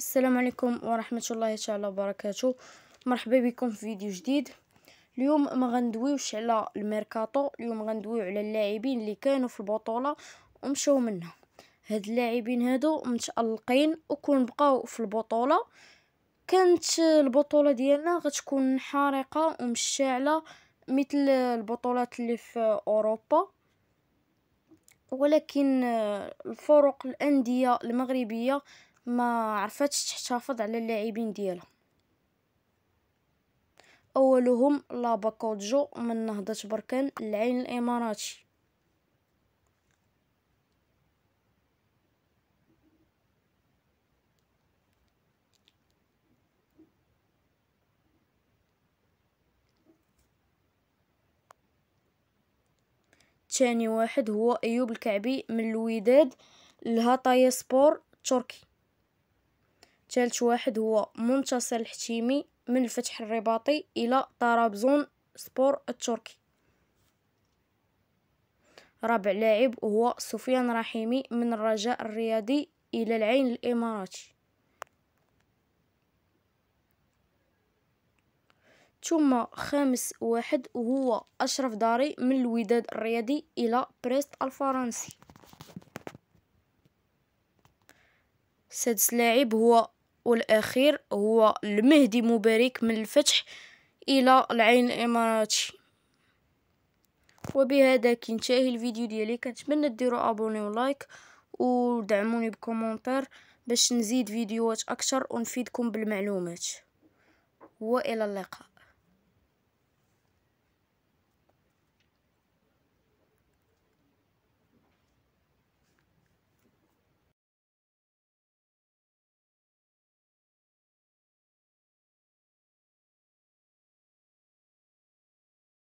السلام عليكم ورحمة الله تعالى وبركاته مرحبا بكم في فيديو جديد اليوم ما غندويوش على الميركاتو اليوم غندويو على اللاعبين اللي كانوا في البطولة ومشاو منها هاد اللاعبين هادو متألقين وكون بقاو في البطولة كانت البطولة ديالنا غتكون حارقة ومشاعلة مثل البطولات اللي في أوروبا ولكن الفرق الأندية المغربية ما عرفتش تحتفظ على اللاعبين ديالها اولهم لاباكوجو من نهضه بركان العين الاماراتي ثاني واحد هو ايوب الكعبي من الوداد لهطايا سبور التركي ثالث واحد هو منتصر الحتيمي من الفتح الرباطي الى طرابزون سبور التركي رابع لاعب هو سفيان رحيمي من الرجاء الرياضي الى العين الاماراتي ثم خامس واحد هو أشرف داري من الوداد الرياضي إلى بريست الفرنسي سادس لاعب هو والأخير هو المهدي مبارك من الفتح إلى العين الإماراتي وبهذا كينتهي الفيديو ديالي كنتمنى ديروا ابوني ولايك ودعموني بكومونتير باش نزيد فيديوهات اكثر ونفيدكم بالمعلومات والى اللقاء